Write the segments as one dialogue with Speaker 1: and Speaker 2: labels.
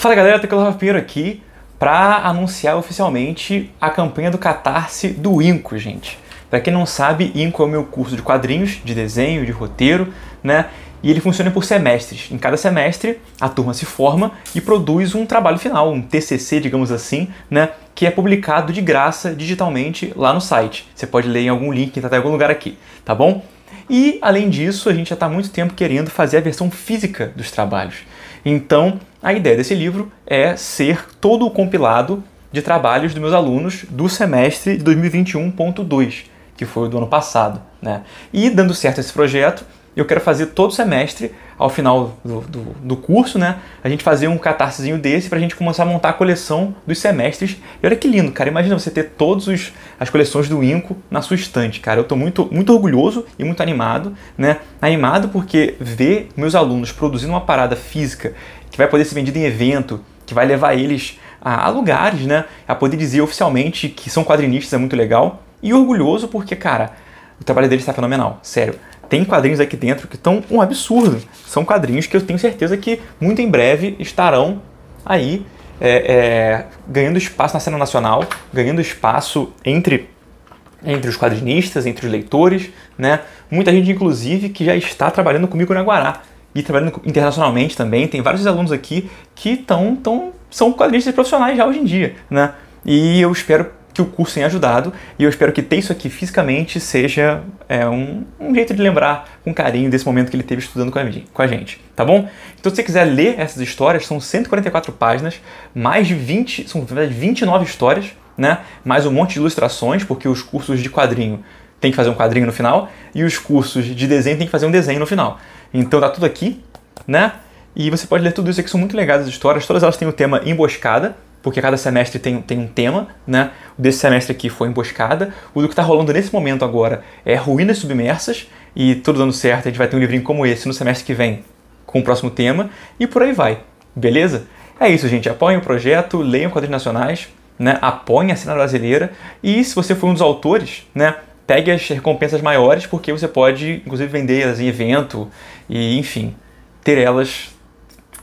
Speaker 1: Fala galera, Tecla Rafa Pinheiro aqui para anunciar oficialmente a campanha do Catarse do Inco, gente. Para quem não sabe, Inco é o meu curso de quadrinhos, de desenho, de roteiro, né? E ele funciona por semestres. Em cada semestre, a turma se forma e produz um trabalho final, um TCC, digamos assim, né? Que é publicado de graça digitalmente lá no site. Você pode ler em algum link que está em algum lugar aqui, tá bom? E, além disso, a gente já está há muito tempo querendo fazer a versão física dos trabalhos. Então, a ideia desse livro é ser todo o compilado de trabalhos dos meus alunos do semestre de 2021.2, que foi o do ano passado. Né? E, dando certo esse projeto, eu quero fazer todo semestre, ao final do, do, do curso, né? A gente fazer um catarsezinho desse para a gente começar a montar a coleção dos semestres. E olha que lindo, cara. Imagina você ter todas as coleções do Inco na sua estante, cara. Eu estou muito, muito orgulhoso e muito animado, né? Animado porque ver meus alunos produzindo uma parada física que vai poder ser vendida em evento, que vai levar eles a, a lugares, né? A poder dizer oficialmente que são quadrinistas é muito legal. E orgulhoso porque, cara, o trabalho deles está fenomenal, sério tem quadrinhos aqui dentro que estão um absurdo. São quadrinhos que eu tenho certeza que muito em breve estarão aí é, é, ganhando espaço na cena nacional, ganhando espaço entre entre os quadrinistas, entre os leitores, né? Muita gente, inclusive, que já está trabalhando comigo na Guará e trabalhando internacionalmente também. Tem vários alunos aqui que tão, tão, são quadrinistas profissionais já hoje em dia, né? E eu espero que o curso tenha ajudado e eu espero que ter isso aqui fisicamente seja é, um, um, jeito de lembrar com carinho desse momento que ele teve estudando com a, com a gente, tá bom? Então, se você quiser ler essas histórias, são 144 páginas, mais de 20, são 29 histórias, né? Mais um monte de ilustrações, porque os cursos de quadrinho tem que fazer um quadrinho no final e os cursos de desenho tem que fazer um desenho no final. Então tá tudo aqui, né? E você pode ler tudo isso aqui, são muito legais as histórias, todas elas têm o tema emboscada, porque cada semestre tem, tem um tema, né? O desse semestre aqui foi Emboscada. O do que está rolando nesse momento agora é Ruínas Submersas, e tudo dando certo, a gente vai ter um livrinho como esse no semestre que vem, com o próximo tema, e por aí vai, beleza? É isso, gente. Apoiem o projeto, leiam quadros nacionais, né? apoiem a cena brasileira, e se você for um dos autores, né? pegue as recompensas maiores, porque você pode, inclusive, vendê-las em evento, e enfim, ter elas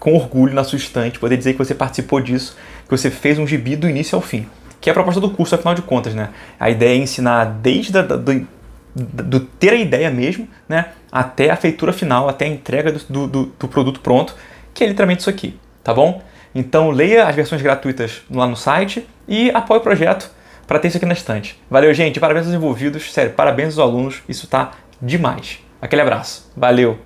Speaker 1: com orgulho na sua estante, poder dizer que você participou disso, que você fez um gibi do início ao fim. Que é a proposta do curso, afinal de contas, né? A ideia é ensinar desde a, do, do ter a ideia mesmo, né? Até a feitura final, até a entrega do, do, do produto pronto, que é literalmente isso aqui, tá bom? Então leia as versões gratuitas lá no site e apoie o projeto para ter isso aqui na estante. Valeu, gente. Parabéns aos envolvidos. Sério, parabéns aos alunos. Isso tá demais. Aquele abraço. Valeu.